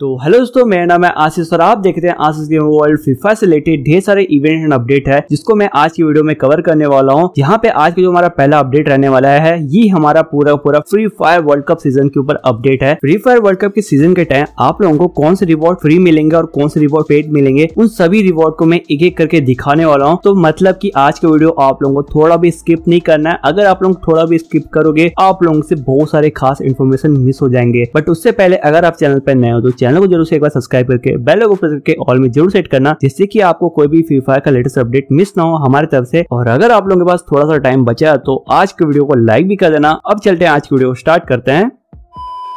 तो हेलो दोस्तों मेरा नाम है आशीष और आप देखते हैं आशीष गेम वर्ल्ड फीफा से रिलेटेड ढेर सारे इवेंट एंड अपडेट है जिसको मैं आज की वीडियो में कवर करने वाला हूँ यहाँ पे आज का जो हमारा पहला अपडेट रहने वाला है ये हमारा पूरा पूरा Free fire world cup season के ऊपर अपडेट है फ्री फायर वर्ल्ड कप के सीजन के टाइम आप लोगों को कौन से रिवॉर्ड फ्री मिलेंगे और कौन से रिवॉर्ड पेड मिलेंगे उन सभी रिवॉर्ड को मैं एक एक करके दिखाने वाला हूँ तो मतलब की आज का वीडियो आप लोगों को थोड़ा भी स्किप नहीं करना है अगर आप लोग थोड़ा भी स्किप करोगे आप लोगों से बहुत सारे खास इन्फॉर्मेशन मिस हो जाएंगे बट उससे पहले अगर आप चैनल पर नए हो तो चैनल को जरूर से एक बार सब्सक्राइब करके बेल को प्रेस करके ऑल में जरूर सेट करना जिससे कि आपको कोई भी फ्री फायर का लेटेस्ट अपडेट मिस ना हो हमारे तरफ से और अगर आप लोगों के पास थोड़ा सा टाइम बचा तो आज के वीडियो को लाइक भी कर देना अब चलते हैं आज की वीडियो स्टार्ट करते हैं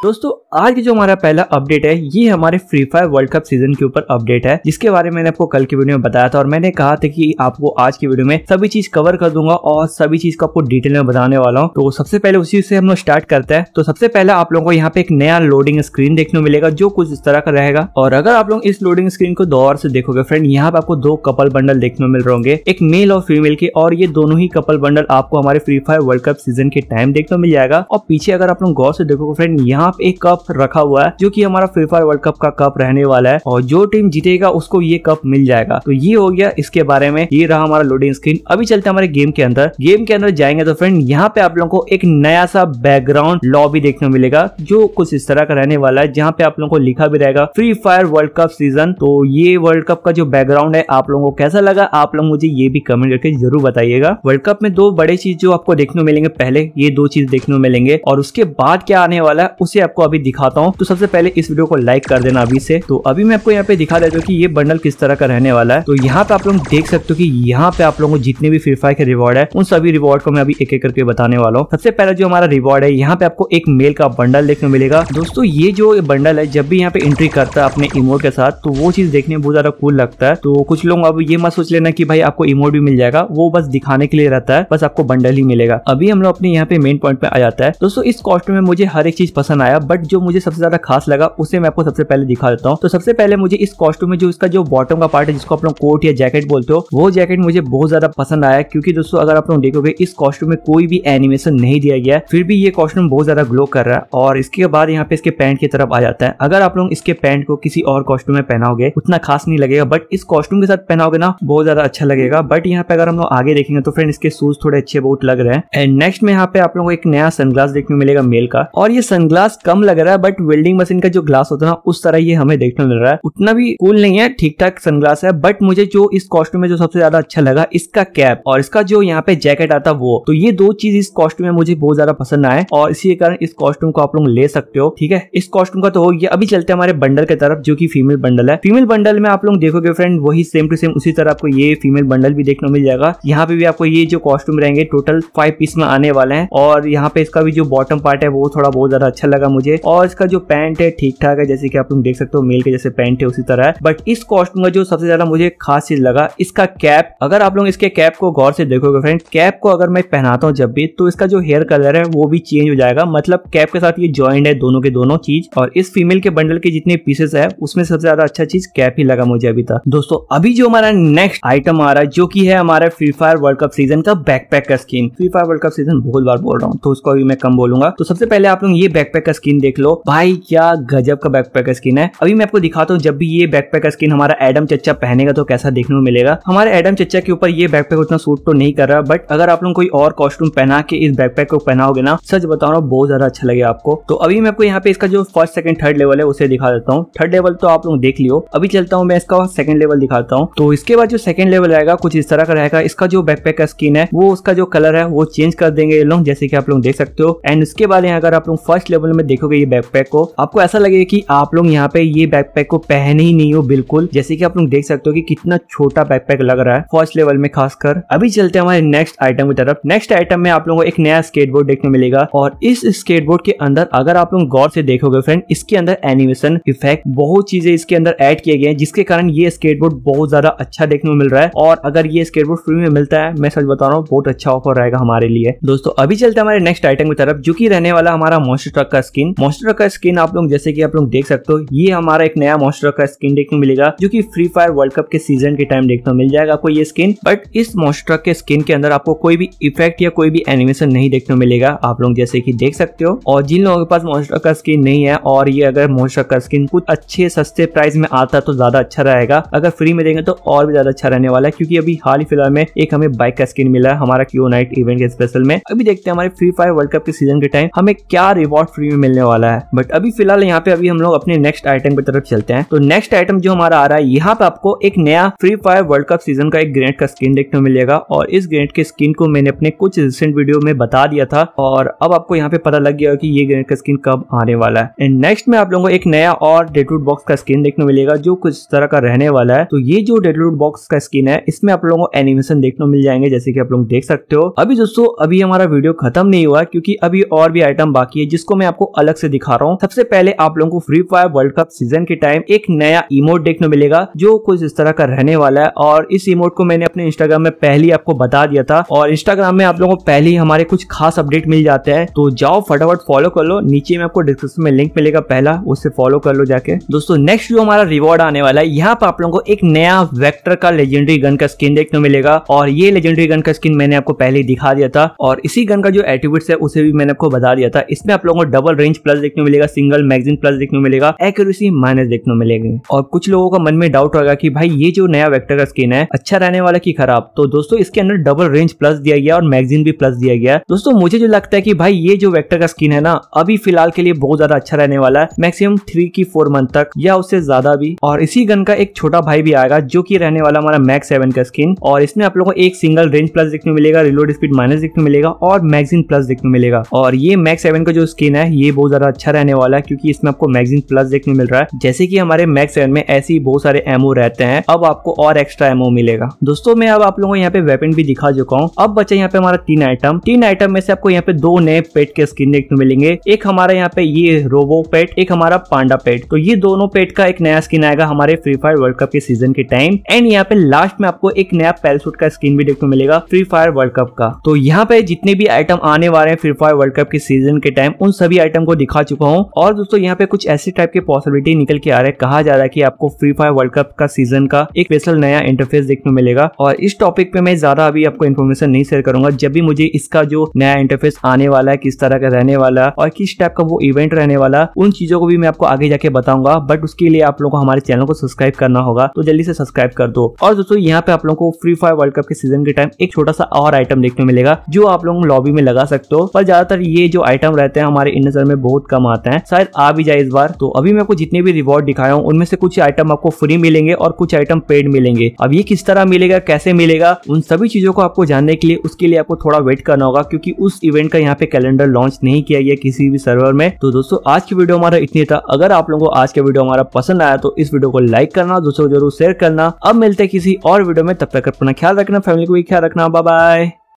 दोस्तों आज जो हमारा पहला अपडेट है ये हमारे free fire world cup season के ऊपर अपडेट है जिसके बारे में मैंने आपको कल की वीडियो में बताया था और मैंने कहा था कि आपको आज की वीडियो में सभी चीज कवर कर दूंगा और सभी चीज को आपको डिटेल में बताने वाला हूँ तो सबसे पहले उसी से हम लोग स्टार्ट करते हैं तो सबसे पहले आप लोगों को यहाँ पे एक नया लोडिंग स्क्रीन देखने मिलेगा जो कुछ इस तरह का रहेगा और अगर आप लोग इस लोडिंग स्क्रीन को दौर से देखोगे फ्रेंड यहाँ पे आपको दो कपल बंडल देखने मिल रहे होंगे एक मेल और फीमेल के और ये दोनों ही कपल बंडल आपको हमारे free fire world cup season के टाइम देखने मिल जाएगा और पीछे अगर आप लोग गौर से देखोगे फ्रेंड यहाँ यहाँ पे एक कप रखा हुआ है जो कि हमारा फ्री फायर वर्ल्ड कप का कप रहने वाला है और जो टीम जीतेगा उसको ये कप मिल जाएगा तो ये हो गया इसके बारे में ये रहा हमारा लोडिंग स्क्रीन अभी चलते हमारे गेम के अंदर गेम के अंदर जाएंगे तो फ्रेंड यहाँ पे आप लोगों को एक नया सा बैकग्राउंड लॉबी देखने मिलेगा जो कुछ इस तरह का रहने वाला है जहाँ पे आप लोगों को लिखा भी रहेगा free fire world cup season तो ये वर्ल्ड कप का जो बैकग्राउंड है आप लोगों को कैसा लगा आप लोग मुझे ये भी कमेंट करके जरूर बताइएगा वर्ल्ड कप में दो बड़े चीज जो आपको देखने मिलेंगे पहले ये दो चीज देखने मिलेंगे और उसके बाद क्या आने वाला है उसे से आपको अभी दिखाता हूँ तो सबसे पहले इस वीडियो को लाइक कर देना अभी से तो अभी मैं आपको यहाँ पे दिखा देता हूँ की ये बंडल किस तरह का रहने वाला है तो यहाँ पे आप लोग देख सकते हो की यहाँ पे आप लोगों को जितने भी फ्री फायर के रिवॉर्ड है उन सभी रिवॉर्ड को मैं अभी एक एक करके बताने वाला हूँ सबसे पहला जो हमारा रिवॉर्ड है यहाँ पे आपको एक मेल का बंडल देखने मिलेगा दोस्तों ये जो बंडल है जब भी यहाँ पे एंट्री करता है अपने इमोट के साथ तो वो चीज देखने में बहुत ज्यादा कूल लगता है तो कुछ लोग अब ये मत सोच लेना की भाई आपको इमोट भी मिल जाएगा वो बस दिखाने के लिए रहता है बस आपको बंडल ही मिलेगा अभी हम लोग अपने यहाँ पे मेन पॉइंट पे आ जाता है दोस्तों इस कॉस्ट में मुझे हर एक चीज पसंद दिखाया बट जो मुझे सबसे ज्यादा खास लगा उसे मैं आपको सबसे पहले दिखा देता हूँ तो सबसे पहले मुझे इस कॉस्ट्यूम में जो इसका जो बॉटम का पार्ट है जिसको आप लोग कोट या जैकेट बोलते हो वो जैकेट मुझे बहुत ज्यादा पसंद आया क्योंकि दोस्तों अगर आप लोग देखोगे इस कॉस्ट्यूम में कोई भी एनिमेशन नहीं दिया गया फिर भी ये कॉस्ट्यूम बहुत ज्यादा ग्लो कर रहा है और इसके बाद यहाँ पे इसके पैंट की तरफ आ जाता है अगर आप लोग इसके पैंट को किसी और कॉस्ट्यूम में पहनाओगे उतना खास नहीं लगेगा बट इस कॉस्ट्यूम के साथ पहनाओगे ना बहुत ज्यादा अच्छा लगेगा बट यहाँ पे अगर हम लोग आगे देखेंगे तो फ्रेंड इसके शूज थोड़े अच्छे बहुत लग रहे हैं एंड नेक्स्ट में यहाँ पे आप लोगों को एक नया सनग्लास देखने को मिलेगा मेल का और ये सनग्लास कम लग रहा है बट वेल्डिंग मशीन का जो ग्लास होता है ना उस तरह ये हमें देखने मिल रहा है उतना भी कूल नहीं है ठीक ठाक सनग्लास है बट मुझे जो इस कॉस्ट्यूम में जो सबसे ज्यादा अच्छा लगा इसका कैप और इसका जो यहाँ पे जैकेट आता वो तो ये दो चीज इस कॉस्ट्यूम में मुझे बहुत ज्यादा पसंद आए और इसी कारण इस कॉस्ट्यूम को आप लोग ले सकते हो ठीक है इस कॉस्ट्यूम का तो हो गया अभी चलते हमारे बंडल की तरफ जो की फीमेल बंडल है फीमेल बंडल में आप लोग देखोगे फ्रेंड वही सेम टू सेम उसी तरह आपको ये फीमेल बंडल भी देखने मिल जाएगा यहाँ पे भी आपको ये जो कॉस्ट्यूम रहेंगे टोटल फाइव पीस में आने वाले हैं और यहाँ पे इसका भी जो बॉटम पार्ट है वो थोड़ा बहुत ज्यादा अच्छा लगा लगा मुझे और इसका जो पैंट है ठीक ठाक है जैसे कि आप लोग देख सकते हो मेल के जैसे पैंट है उसी तरह है बट इस कॉस्ट्यूम का जो सबसे ज्यादा मुझे खास चीज लगा इसका कैप अगर आप लोग इसके कैप को गौर से देखोगे फ्रेंड कैप को अगर मैं पहनाता हूँ जब भी तो इसका जो हेयर कलर है वो भी चेंज हो जाएगा मतलब कैप के साथ ये ज्वाइंट है दोनों के दोनों चीज और इस फीमेल के बंडल के जितने पीसेस है उसमें सबसे ज्यादा अच्छा चीज कैप ही लगा मुझे अभी तक दोस्तों अभी जो हमारा नेक्स्ट आइटम आ रहा है जो की है हमारा free fire world cup season का बैकपैक का skin free fire world cup season बहुत बार बोल रहा हूँ तो उसको अभी मैं कम बोलूंगा तो सबसे पहले आप लोग ये बैकपैक का स्किन देख लो भाई क्या गजब का बैकपैक स्किन है अभी मैं आपको दिखाता हूँ जब भी ये का स्किन हमारा एडम चच्चा पहनेगा तो कैसा देखने को मिलेगा हमारे एडम चच्चा के ऊपर ये बैकपैक उतना सूट तो नहीं कर रहा बट अगर आप लोग कोई और कॉस्ट्यूम पहना के इस बैकपैक को पहनाओगे ना सच बता रहा हूँ बहुत ज्यादा अच्छा लगेगा आपको तो अभी मैं आपको यहाँ पे इसका जो फर्स्ट सेकंड थर्ड लेवल है उसे दिखा देता हूँ थर्ड लेवल तो आप लोग देख लियो अभी चलता हूँ मैं इसका सेकंड लेवल दिखाता हूँ तो इसके बाद जो सेकंड लेवल आएगा कुछ इस तरह का रहेगा इसका जो बैकपैक का स्किन है वो उसका जो कलर है वो चेंज कर देंगे ये लोग जैसे कि आप लोग देख सकते हो एंड उसके बाद यहाँ अगर आप लोग फर्स्ट लेवल में देखोगे ये बैकपैक को आपको ऐसा लगेगा कि आप लोग यहाँ पे ये बैकपैक को पहने ही नहीं हो बिल्कुल जैसे कि आप लोग देख सकते हो कि कितना छोटा बैकपैक लग रहा है फर्स्ट लेवल में खासकर अभी चलते हमारे नेक्स्ट आइटम की तरफ नेक्स्ट आइटम में आप लोगों को एक नया स्केटबोर्ड देखने मिलेगा और इस स्केटबोर्ड के अंदर अगर आप लोग गौर से देखोगे फ्रेंड इसके अंदर एनिमेशन इफेक्ट बहुत चीजें इसके अंदर एड किए गए हैं जिसके कारण ये स्केटबोर्ड बहुत ज्यादा अच्छा देखने को मिल रहा है और अगर ये स्केटबोर्ड फ्री में मिलता है मैं सच बता रहा हूँ बहुत अच्छा ऑफर रहेगा हमारे लिए दोस्तों अभी चलते हमारे नेक्स्ट आइटम की तरफ जो की रहने वाला हमारा मोस्टर ट्रक का स्किन मॉस्टर का स्किन आप लोग जैसे कि आप लोग देख सकते हो ये हमारा एक नया मॉस्टर का स्किन देखने मिलेगा जो कि फ्री फायर वर्ल्ड कप के सीजन के टाइम देखने मिल जाएगा आपको ये स्किन बट इस मॉस्टर के स्किन के अंदर आपको कोई भी इफेक्ट या कोई भी एनिमेशन नहीं देखने मिलेगा आप लोग जैसे की देख सकते हो और जिन लोगों के पास मॉस्टर का स्किन नहीं है और ये अगर मॉस्टर का स्किन कुछ अच्छे सस्ते प्राइस में आता तो ज्यादा अच्छा रहेगा अगर फ्री में देंगे तो और भी ज्यादा अच्छा रहने वाला है क्योंकि अभी हाल ही फिलहाल में एक हमें बाइक का स्किन मिला है हमारा क्यू नाइट इवेंट के स्पेशल में अभी देखते हैं हमारे फ्री फायर वर्ल्ड कप के सीजन के टाइम हमें क्या रिवॉर्ड फ्री मिलने वाला है बट अभी फिलहाल यहाँ पे अभी हम लोग अपने नेक्स्ट आइटम की तरफ चलते हैं तो नेक्स्ट आइटम जो हमारा आ रहा है यहाँ पे आपको एक नया free fire world cup season का एक ग्रेनेड का स्किन देखने को मिलेगा और इस ग्रेनेड के स्किन को मैंने अपने कुछ रिसेंट वीडियो में बता दिया था और अब आपको यहाँ पे पता लग गया कि ये ग्रेनेड का स्किन कब आने वाला है एंड नेक्स्ट में आप लोगों को एक नया और डेडरूट बॉक्स का स्किन देखने को मिलेगा जो कुछ तरह का रहने वाला है तो ये जो डेडरूट बॉक्स का स्किन है इसमें आप लोगों को एनिमेशन देखने को मिल जाएंगे जैसे कि आप लोग देख सकते हो अभी दोस्तों अभी हमारा वीडियो खत्म नहीं हुआ क्योंकि अभी और भी आइटम बाकी है जिसको मैं आपको अलग से दिखा रहा हूँ सबसे पहले आप लोगों को free fire world cup season के टाइम एक नया इमोट देखने मिलेगा जो कुछ इस तरह का रहने वाला है और इस इमोट को मैंने अपने इंस्टाग्राम में पहले आपको बता दिया था और इंस्टाग्राम में आप लोगों को पहले ही हमारे कुछ खास अपडेट मिल जाते हैं तो जाओ फटाफट फॉलो कर लो नीचे में आपको डिस्क्रिप्शन में लिंक मिलेगा पहला उससे फॉलो कर लो जाके दोस्तों नेक्स्ट जो हमारा रिवॉर्ड आने वाला है यहाँ पर आप लोगों को एक नया वेक्टर का लेजेंडरी गन का स्किन देखने मिलेगा और ये लेजेंडरी गन का स्किन मैंने आपको पहले दिखा दिया था और इसी गन का जो एटीट्यूड है उसे भी मैंने आपको बता दिया था इसमें आप लोगों को डबल रेंज प्लस देखने मिलेगा सिंगल मैगजीन प्लस देखने मिलेगा एक्यूरेसी माइनस देखने मिलेगी और कुछ लोगों का मन में डाउट होगा कि भाई ये जो नया वेक्टर का स्किन है अच्छा रहने वाला की खराब तो दोस्तों इसके अंदर डबल रेंज प्लस दिया गया और मैगजीन भी प्लस दिया गया दोस्तों मुझे जो लगता है की भाई ये जो वैक्टर का स्किन है ना अभी फिलहाल के लिए बहुत ज्यादा अच्छा रहने वाला है मैक्सिमम थ्री की फोर मंथ तक या उससे ज्यादा भी और इसी गन का एक छोटा भाई भी आएगा जो की रहने वाला हमारा मैक सेवन का स्किन और इसमें आप लोगों को एक सिंगल रेंज प्लस देखने मिलेगा रिलोड स्पीड माइनस देखने मिलेगा और मैगजीन प्लस देखने मिलेगा और ये मैक सेवन का जो स्किन है ये ये बहुत ज़्यादा अच्छा रहने वाला है क्योंकि इसमें आपको मैगजीन प्लस देखने मिल रहा है जैसे कि हमारे मैक्स सेवन में ऐसे ही बहुत सारे एमओ रहते हैं अब आपको और एक्स्ट्रा एमओ मिलेगा दोस्तों मैं अब आप लोगों को यहाँ पे वेपन भी दिखा चुका हूँ अब बचे यहाँ पे हमारा तीन आइटम तीन आइटम में से आपको यहाँ पे दो नए पेट के स्किन देखने मिलेंगे एक हमारा यहाँ पे ये रोबो पेट एक हमारा पांडा पेट तो ये दोनों पेट का एक नया स्किन आएगा हमारे फ्री फायर वर्ल्ड कप के सीजन के टाइम एंड यहाँ पे लास्ट में आपको एक नया पैरासूट का स्किन भी देखने मिलेगा फ्री फायर वर्ल्ड कप का तो यहाँ पे जितने भी आइटम आने वाले हैं फ्री फायर वर्ल्ड कप के सीजन के टाइम उन सभी आइटम आइटम को दिखा चुका हूँ और दोस्तों यहाँ पे कुछ ऐसे टाइप के पॉसिबिलिटी निकल के आ रहा है कहा जा रहा है की आपको फ्री फायर वर्ल्ड कप का सीजन का एक स्पेशल नया इंटरफेस देखने मिलेगा और इस टॉपिक पे मैं ज्यादा अभी आपको इन्फॉर्मेशन नहीं शेयर करूंगा जब भी मुझे इसका जो नया इंटरफेस आने वाला है किस तरह का रहने वाला और किस टाइप का वो इवेंट रहने वाला उन चीजों को भी मैं आपको आगे जाके बताऊंगा बट उसके लिए आप लोगों को हमारे चैनल को सब्सक्राइब करना होगा तो जल्दी से सब्सक्राइब कर दो और दोस्तों यहाँ पे आप लोगों को फ्री फायर वर्ल्ड कप के सीजन के टाइम एक छोटा सा और आइटम देखने मिलेगा जो आप लोग लॉबी में लगा सकते हो पर ज्यादातर ये जो आइटम रहते हैं हमारे इंडियन में बहुत कम आता है शायद आ भी जाए इस बार तो अभी मैं आपको जितने भी रिवॉर्ड दिखाया हूँ उनमें से कुछ आइटम आपको फ्री मिलेंगे और कुछ आइटम पेड मिलेंगे अब ये किस तरह मिलेगा कैसे मिलेगा उन सभी चीजों को आपको जानने के लिए उसके लिए आपको थोड़ा वेट करना होगा क्योंकि उस इवेंट का यहाँ पे कैलेंडर लॉन्च नहीं किया गया किसी भी सर्वर में तो दोस्तों आज की वीडियो हमारा इतनी था अगर आप लोगों को आज का वीडियो हमारा पसंद आया तो इस वीडियो को लाइक करना दोस्तों को जरूर शेयर करना अब मिलते हैं किसी और वीडियो में तब तक अपना ख्याल रखना फैमिली को भी ख्याल रखना बाय